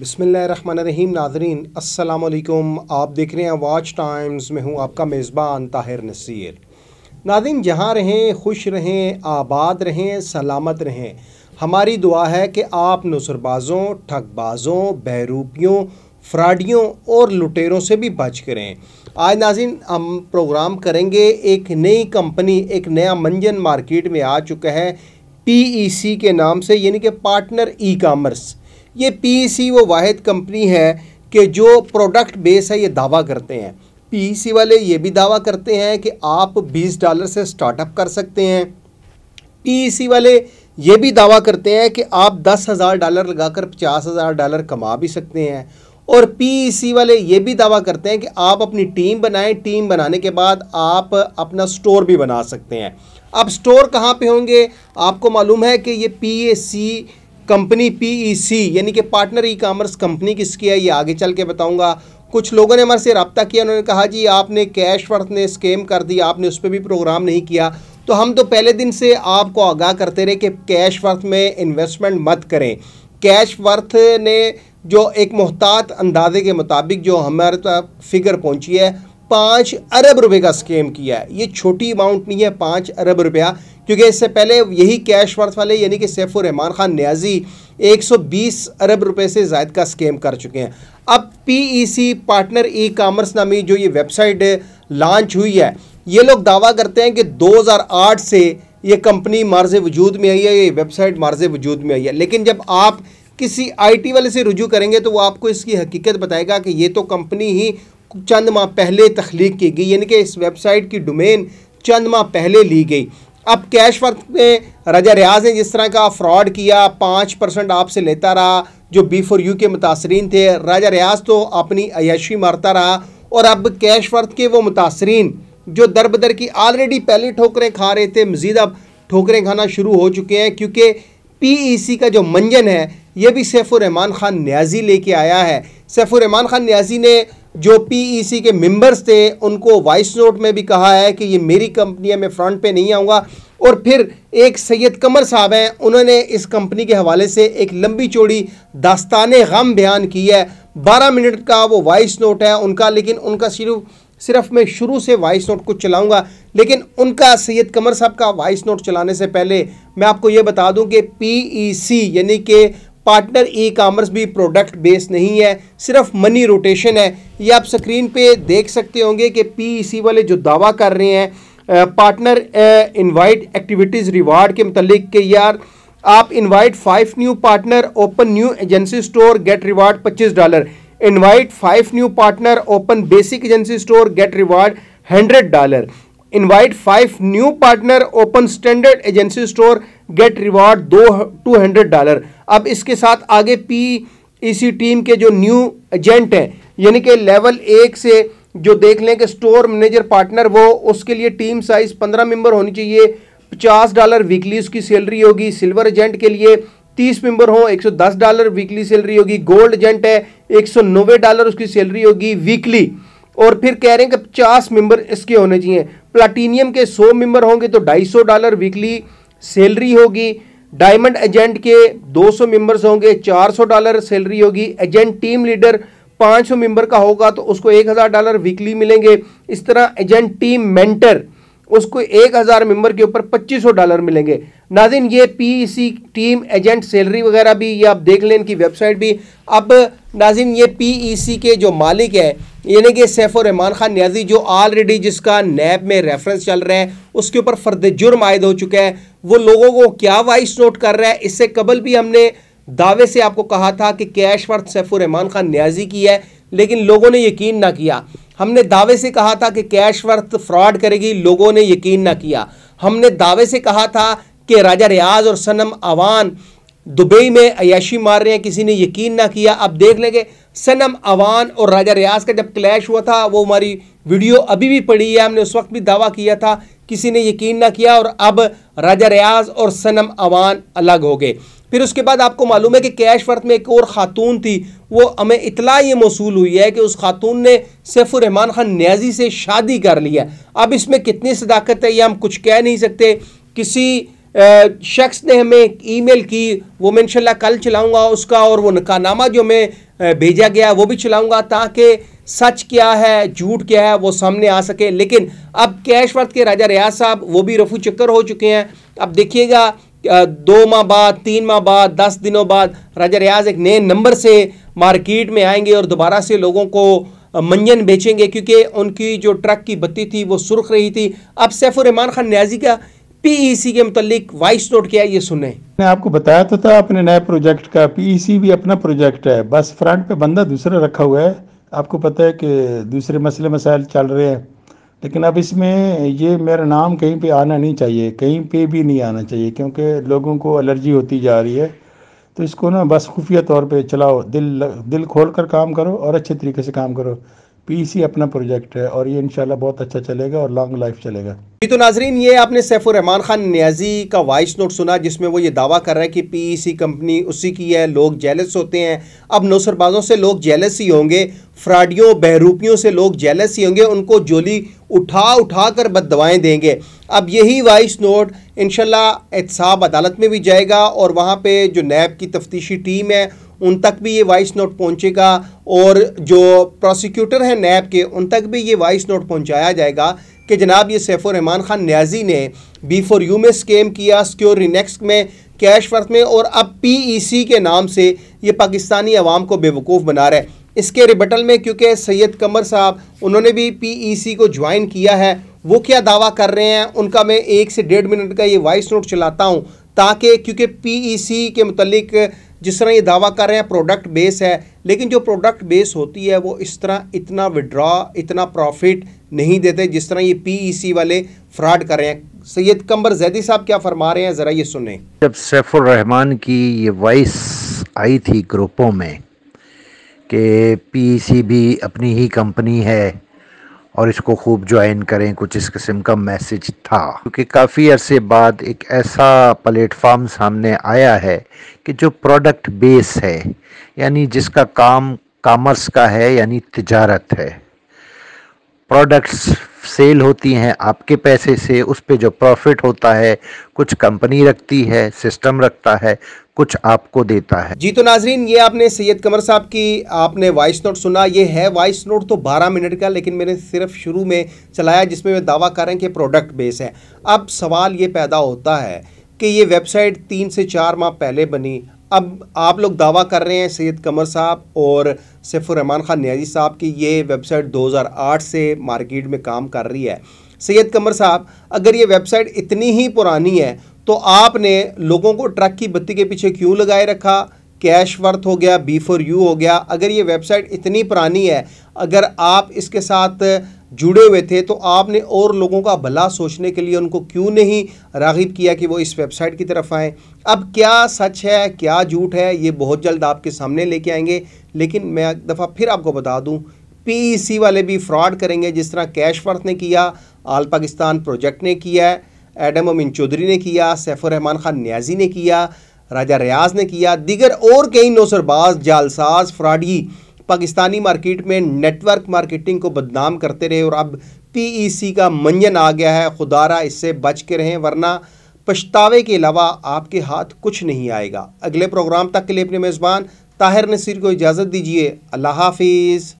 बसमीम नाजरीन असलकुम आप देख रहे हैं वॉच टाइम्स में हूँ आपका मेज़बान ताहिर नसीर नादिन जहाँ रहें खुश रहें आबाद रहें सलामत रहें हमारी दुआ है कि आप नसरबाज़ों ठगबाज़ों बहरूपियों फ्राडियों और लुटेरों से भी बच करें आज नाजिन हम प्रोग्राम करेंगे एक नई कंपनी एक नया मंजन मार्केट में आ चुका है सी e के नाम से यानी कि पार्टनर ई कामर्स ये सी e वो वाद कंपनी है कि जो प्रोडक्ट बेस है ये दावा करते हैं सी e वाले ये भी दावा करते हैं कि आप 20 डॉलर से स्टार्टअप कर सकते हैं सी e वाले ये भी दावा करते हैं कि आप दस हज़ार डॉलर लगाकर पचास हज़ार डॉलर कमा भी सकते हैं और पीईसी वाले ये भी दावा करते हैं कि आप अपनी टीम बनाएं टीम बनाने के बाद आप अपना स्टोर भी बना सकते हैं अब स्टोर कहाँ पे होंगे आपको मालूम है कि ये पी कंपनी पीईसी e यानी कि पार्टनर ई कामर्स कंपनी किसकी है ये आगे चल के बताऊँगा कुछ लोगों ने हमारे से रबता किया उन्होंने कहा जी आपने कैश वर्थ ने स्केम कर दिया आपने उस पर भी प्रोग्राम नहीं किया तो हम तो पहले दिन से आपको आगाह करते रहे कि कैश वर्थ में इन्वेस्टमेंट मत करें कैश वर्थ ने जो एक मोहतात अंदाजे के मुताबिक जो हमारे तक तो फिगर पहुंची है पाँच अरब रुपए का स्केम किया है ये छोटी अमाउंट नहीं है पाँच अरब रुपया क्योंकि इससे पहले यही कैश वर्थ वाले यानी कि सैफुर रहमान खान न्याजी 120 अरब रुपए से जायद का स्कैम कर चुके हैं अब पीईसी पार्टनर ई कामर्स नामी जो ये वेबसाइट लॉन्च हुई है ये लोग दावा करते हैं कि 2008 से ये कंपनी मार्ज वजूद में आई है ये वेबसाइट मार्ज वजूद में आई है लेकिन जब आप किसी आई वाले से रुजू करेंगे तो वो आपको इसकी हकीकत बताएगा कि ये तो कंपनी ही चंद माह पहले तख्लीक की गई यानी कि इस वेबसाइट की डोमेन चंद माह पहले ली गई अब कैश वर्क में रजा रियाज ने जिस तरह का फ्रॉड किया पाँच परसेंट आपसे लेता रहा जो बी फोर यू के मुतासरीन थे राजा रियाज तो अपनी अयशी मारता रहा और अब कैश वर्क के वो मुतासरीन जो दर बदर की ऑलरेडी पहले ठोकरें खा रहे थे मज़ीद अब ठोकरें खाना शुरू हो चुके हैं क्योंकि पीईसी e का जो मंजन है ये भी सैफुररहमान ख़ान न्याजी लेके आया है सैफुररहमान ख़ान न्याजी ने जो पीईसी e के मेंबर्स थे उनको वॉइस नोट में भी कहा है कि ये मेरी कंपनी है मैं फ्रंट पे नहीं आऊँगा और फिर एक सैयद कमर साहब हैं उन्होंने इस कंपनी के हवाले से एक लंबी चौड़ी दास्तान गम बयान की है बारह मिनट का वो वॉइस नोट है उनका लेकिन उनका सिर्फ सिर्फ मैं शुरू से वॉइस नोट को चलाऊंगा लेकिन उनका सैयद कमर साहब का वॉइस नोट चलाने से पहले मैं आपको ये बता दूं कि पीईसी e यानी कि पार्टनर ई कामर्स भी प्रोडक्ट बेस नहीं है सिर्फ मनी रोटेशन है ये आप स्क्रीन पे देख सकते होंगे कि पीईसी e वाले जो दावा कर रहे हैं पार्टनर इनवाइट एक्टिविटीज़ रिवार्ड के मतलब के यार आप invite five new partner open new agency store get reward पच्चीस dollar invite five new partner open basic agency store get reward hundred dollar invite five new partner open standard agency store get reward दो two hundred dollar अब इसके साथ आगे P E सी team के जो new agent हैं यानी कि लेवल एक से जो देख लें कि स्टोर मैनेजर पार्टनर वो उसके लिए टीम साइज पंद्रह मेंबर होनी चाहिए पचास डॉलर वीकली उसकी सैलरी होगी सिल्वर एजेंट के लिए तीस मेंबर हो दस डॉलर वीकली सैलरी होगी गोल्ड एजेंट है एक सौ नब्बे डॉलर उसकी सैलरी होगी वीकली और फिर कह रहे हैं कि पचास मेंबर इसके होने चाहिए प्लाटीनियम के सौ मेंबर होंगे तो ढाई सौ डॉलर वीकली सैलरी होगी डायमंड एजेंट के सौ मेंबर्स होंगे सौ डॉलर सैलरी होगी एजेंट टीम लीडर पाँच सौ मेंबर का होगा तो उसको एक हज़ार डॉलर वीकली मिलेंगे इस तरह एजेंट टीम मेंटर उसको एक हज़ार मेंबर के ऊपर पच्चीस सौ डॉलर मिलेंगे नाजिन ये पीईसी टीम एजेंट सैलरी वगैरह भी ये आप देख लें इनकी वेबसाइट भी अब नाजिन ये पीईसी e के जो मालिक है यानी कि सैफ रहमान खान न्याजी जो ऑलरेडी जिसका नैब में रेफरेंस चल रहा है उसके ऊपर फर्द जुर्म आयद हो चुका है वो लोगों को क्या वाइस नोट कर रहा है इससे कबल भी हमने दावे से आपको कहा था कि कैश वर्थ सैफुररहमान खान न्याजी की है लेकिन लोगों ने यकीन ना किया हमने दावे से कहा था कि कैश वर्थ फ्रॉड करेगी लोगों ने यकीन ना किया हमने दावे से कहा था कि राजा रियाज और सनम अवान दुबई में अयाशी मार रहे हैं किसी ने यकीन ना किया अब देख लेंगे सनम अवान और राजा रियाज का जब क्लैश हुआ था वो हमारी वीडियो अभी भी पड़ी है हमने उस वक्त भी दावा किया था किसी ने यकीन ना किया और अब राजा रियाज और सनम अवान अलग हो गए फिर उसके बाद आपको मालूम है कि कैश वर्थ में एक और ख़ातून थी वो हमें इतला ये मौसू हुई है कि उस खातून ने सैफुररहमान ख़ान न्याजी से शादी कर लिया अब इसमें कितनी सदाकत है ये हम कुछ कह नहीं सकते किसी शख्स ने हमें एक ईमेल की वो मैं इनशाला कल चलाऊँगा उसका और वो नकानामा जो हमें भेजा गया वो भी चलाऊँगा ताकि सच क्या है झूठ क्या है वो सामने आ सके लेकिन अब कैश वर्थ के राजा रियाज साहब वो भी रफू चक्कर हो चुके हैं अब देखिएगा दो माह बाद तीन माह बाद दस दिनों बाद राजा रियाज एक नए नंबर से मार्केट में आएंगे और दोबारा से लोगों को मंजन बेचेंगे क्योंकि उनकी जो ट्रक की बत्ती थी वो सुर्ख रही थी अब सैफुररहमान खान न्याजी का पीईसी e के मतलब वाइस नोट किया है ये सुने मैंने आपको बताया तो था अपने नए प्रोजेक्ट का पीईसी e भी अपना प्रोजेक्ट है बस फ्रंट पे बंदा दूसरा रखा हुआ है आपको पता है कि दूसरे मसले मसाइल चल रहे हैं लेकिन अब इसमें ये मेरा नाम कहीं पे आना नहीं चाहिए कहीं पे भी नहीं आना चाहिए क्योंकि लोगों को एलर्जी होती जा रही है तो इसको ना बस खुफिया तौर पे चलाओ दिल दिल खोल कर काम करो और अच्छे तरीके से काम करो पीसी अपना प्रोजेक्ट है और ये इंशाल्लाह बहुत अच्छा चलेगा और लॉन्ग लाइफ चलेगा जी तो नाजरीन ये आपने सैफुर रहमान खान न्याजी का वॉइस नोट सुना जिसमें वो ये दावा कर रहा है कि पीईसी कंपनी उसी की है लोग जेलस होते हैं अब नौसरबाजों से लोग जेलस ही होंगे फ्राडियों बहरूपियों से लोग जेलस ही होंगे उनको जोली उठा उठा कर बद दवाएँ देंगे अब यही वॉइस नोट इन एहतसाब अदालत में भी जाएगा और वहाँ पर जो नैब की तफ्तीशी टीम है उन तक भी ये वॉइस नोट पहुंचेगा और जो प्रोसिक्यूटर हैं नैब के उन तक भी ये वॉइस नोट पहुंचाया जाएगा कि जनाब ये रहमान ख़ान न्याजी ने बी फॉर यू में स्केम किया सिक्योर रिनेक्स्ट में कैश वर्थ में और अब पीईसी e के नाम से ये पाकिस्तानी अवाम को बेवकूफ़ बना रहे इसके रिबटल में क्योंकि सैयद कमर साहब उन्होंने भी सी e को ज्वाइन किया है वो क्या दावा कर रहे हैं उनका मैं एक से डेढ़ मिनट का ये वॉइस नोट चलाता हूँ ताकि क्योंकि पीईसी e के मतलब जिस तरह ये दावा कर रहे हैं प्रोडक्ट बेस है लेकिन जो प्रोडक्ट बेस होती है वो इस तरह इतना विड्रॉ इतना प्रॉफिट नहीं देते जिस तरह ये पीईसी e वाले फ्रॉड कर रहे हैं सैयद कंबर जैदी साहब क्या फरमा रहे हैं ज़रा ये सुने जब सैफुर रहमान की ये वॉइस आई थी ग्रुपों में कि पी e भी अपनी ही कंपनी है और इसको खूब ज्वाइन करें कुछ इस किस्म का मैसेज था क्योंकि काफ़ी अरसे बाद एक ऐसा प्लेटफार्म सामने आया है कि जो प्रोडक्ट बेस है यानी जिसका काम कामर्स का है यानी तजारत है प्रोडक्ट्स सेल होती हैं आपके पैसे से उस पर जो प्रॉफिट होता है कुछ कंपनी रखती है सिस्टम रखता है कुछ आपको देता है जी तो नाजरीन ये आपने सैयद कमर साहब की आपने वॉइस नोट सुना ये है वॉइस नोट तो 12 मिनट का लेकिन मैंने सिर्फ शुरू में चलाया जिसमें वे दावा कर रहे हैं कि प्रोडक्ट बेस है अब सवाल ये पैदा होता है कि ये वेबसाइट तीन से चार माह पहले बनी अब आप लोग दावा कर रहे हैं सैयद कमर साहब और सैफुररहमान ख़ान न्याजी साहब की ये वेबसाइट 2008 से मार्केट में काम कर रही है सैयद कमर साहब अगर ये वेबसाइट इतनी ही पुरानी है तो आपने लोगों को ट्रक की बत्ती के पीछे क्यों लगाए रखा कैश वर्थ हो गया बी फॉर यू हो गया अगर ये वेबसाइट इतनी पुरानी है अगर आप इसके साथ जुड़े हुए थे तो आपने और लोगों का भला सोचने के लिए उनको क्यों नहीं रागिब किया कि वो इस वेबसाइट की तरफ आएँ अब क्या सच है क्या झूठ है ये बहुत जल्द आपके सामने लेके आएंगे लेकिन मैं एक दफ़ा फिर आपको बता दूँ पी वाले भी फ्रॉड करेंगे जिस तरह कैश वर्थ ने किया आल पाकिस्तान प्रोजेक्ट ने किया एडम अमिन चौधरी ने किया सैफुर रहमान खान न्याजी ने किया राजा रियाज ने किया दिगर और कई नौसरबाज जालसाज फ्राडी पाकिस्तानी मार्केट में नेटवर्क मार्केटिंग को बदनाम करते रहे और अब पीईसी का मंजन आ गया है खुदारा इससे बच के रहें वरना पछतावे के अलावा आपके हाथ कुछ नहीं आएगा अगले प्रोग्राम तक के लिए अपने मेज़बान ताहिर नसीर को इजाज़त दीजिए अल्लाह हाफिज़